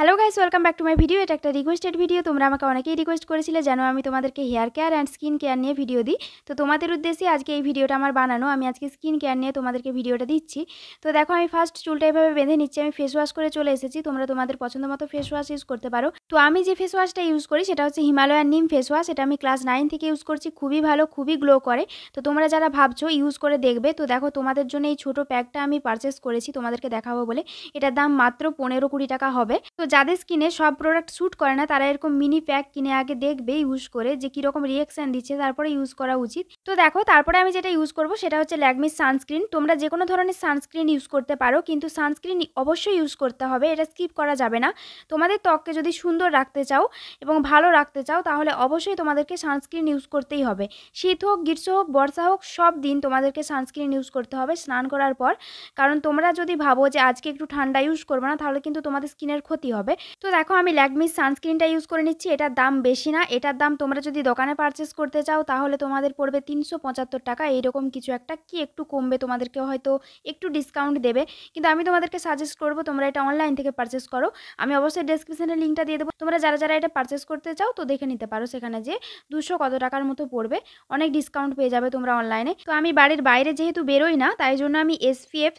hello guys welcome back to my video এটা একটা requested video তোমরা আমাকে অনেকেই রিকোয়েস্ট করেছিলে যেন আমি তোমাদেরকে hair care and skin care নিয়ে ভিডিও দিই তো তোমাদের উদ্দেশ্যে আজকে এই ভিডিওটা আমার বানানো আমি আজকে স্কিন কেয়ার নিয়ে তোমাদেরকে ভিডিওটা দিচ্ছি তো দেখো আমি ফার্স্ট চুলটা এভাবে বেঁধে নিচ্ছি আমি ফেস ওয়াশ করে চলে এসেছি তোমরা তোমাদের পছন্দ মতো ফেস ওয়াশ ইউজ করতে পারো তো আমি যে ফেস ওয়াশটা ইউজ করি সেটা হচ্ছে হিমালয়ান নিম ফেস ওয়াশ এটা আমি ক্লাস নাইন থেকে ইউজ করছি খুবই ভালো খুবই গ্লো করে তো তোমরা যারা ভাবছো ইউজ করে দেখবে তো দেখো তোমাদের জন্য এই ছোটো প্যাকটা আমি পারচেস করেছি তোমাদেরকে দেখাবো বলে এটার দাম মাত্র পনেরো কুড়ি টাকা হবে তো যাদের স্কিনে সব প্রোডাক্ট শ্যুট করে না তারা এরকম মিনি প্যাক কিনে আগে দেখবে ইউজ করে যে কীরকম রিয়েকশান দিচ্ছে তারপরে ইউজ করা উচিত তো দেখো তারপরে আমি যেটা ইউজ করব সেটা হচ্ছে ল্যাকমির সানস্ক্রিন তোমরা যে কোনো ধরনের সানস্ক্রিন ইউজ করতে পারো কিন্তু সানস্ক্রিন অবশ্যই ইউজ করতে হবে এটা স্কিপ করা যাবে না তোমাদের ত্বককে যদি সুন্দর রাখতে চাও এবং ভালো রাখতে চাও তাহলে অবশ্যই তোমাদেরকে সানস্ক্রিন ইউজ করতেই হবে শীত হোক গ্রীষ্ম হোক বর্ষা হোক সব দিন তোমাদেরকে সানস্ক্রিন ইউজ করতে হবে স্নান করার পর কারণ তোমরা যদি ভাবো যে আজকে একটু ঠান্ডা ইউজ করবো না তাহলে কিন্তু তোমাদের স্কিনের ক্ষতি হবে হবে তো দেখো আমি ল্যাকমি সানস্ক্রিনটা ইউজ করে নিচ্ছি এটার দাম বেশি না এটার দাম তোমরা যদি দোকানে পারচেস করতে চাও তাহলে তোমাদের পড়বে তিনশো পঁচাত্তর টাকা এইরকম কিছু একটা কি একটু কমবে তোমাদেরকে হয়তো একটু ডিসকাউন্ট দেবে কিন্তু আমি তোমাদেরকে সাজেস্ট করবো তোমরা এটা অনলাইন থেকে পারচেস করো আমি অবশ্যই ডিসক্রিপশানে লিঙ্কটা দিয়ে দেবো তোমরা যারা যারা এটা পারচেস করতে চাও তো দেখে নিতে পারো সেখানে যে দুশো কত টাকার মতো পড়বে অনেক ডিসকাউন্ট পেয়ে যাবে তোমরা অনলাইনে তো আমি বাড়ির বাইরে যেহেতু বেরোই না তাই জন্য আমি SPF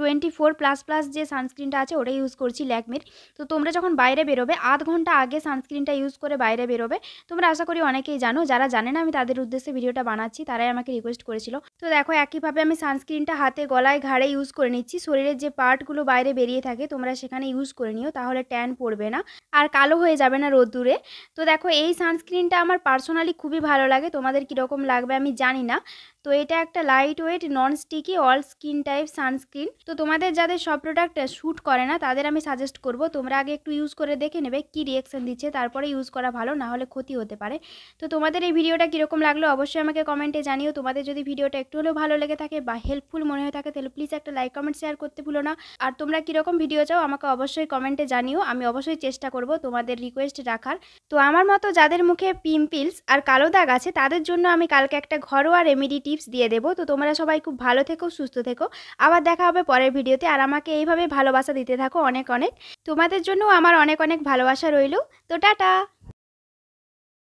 twenty four plus plus যে সানস্ক্রিনটা আছে ওটা ইউজ করছি ল্যাকমির তো তোমরা তোমরা যখন বাইরে বেরোবে আধ ঘন্টা আগে সানস্ক্রিনটা ইউজ করে বাইরে বেরোবে তোমরা আশা করি অনেকেই জানো যারা জানে না আমি তাদের উদ্দেশ্যে ভিডিওটা বানাচ্ছি তারাই আমাকে রিকোয়েস্ট করেছিল তো দেখো একইভাবে আমি সানস্ক্রিনটা হাতে গলায় ঘাড়ে ইউজ করে নিচ্ছি শরীরের যে পার্টগুলো বাইরে বেরিয়ে থাকে তোমরা সেখানে ইউজ করে নিও তাহলে ট্যান পড়বে না আর কালো হয়ে যাবে না রোদ্দুরে তো দেখো এই সানস্ক্রিনটা আমার পার্সোনালি খুবই ভালো লাগে তোমাদের কীরকম লাগবে আমি জানি না তো এটা একটা light weight non sticky all skin type sunscreen তো তোমাদের যাদের সব প্রোডাক্ট শ্যুট করে না তাদের আমি সাজেস্ট করব তোমরা আগে একটু ইউজ করে দেখে নেবে কি রিয়েকশান দিচ্ছে তারপরে ইউজ করা ভালো না হলে ক্ষতি হতে পারে তো তোমাদের এই ভিডিওটা কীরকম লাগলো অবশ্যই আমাকে কমেন্টে জানিও তোমাদের যদি ভিডিওটা একটু হলেও ভালো লেগে থাকে বা হেল্পফুল মনে হয়ে থাকে তাহলে প্লিজ একটা লাইক কমেন্ট শেয়ার করতে ভুলো না আর তোমরা কীরকম ভিডিও চাও আমাকে অবশ্যই কমেন্টে জানিও আমি অবশ্যই চেষ্টা করব তোমাদের রিকোয়েস্ট রাখার তো আমার মতো যাদের মুখে পিম্পিলস আর কালো দাগ আছে তাদের জন্য আমি কালকে একটা ঘরোয়া রেমেডি টিপস দিয়ে দেবো তো তোমরা সবাই খুব ভালো থেকো সুস্থ থেকো আবার দেখা হবে পরের ভিডিওতে আর আমাকে এইভাবে ভালোবাসা দিতে থাকো অনেক অনেক তোমাদের জন্য আমার অনেক অনেক ভালোবাসা রইল তো টাটা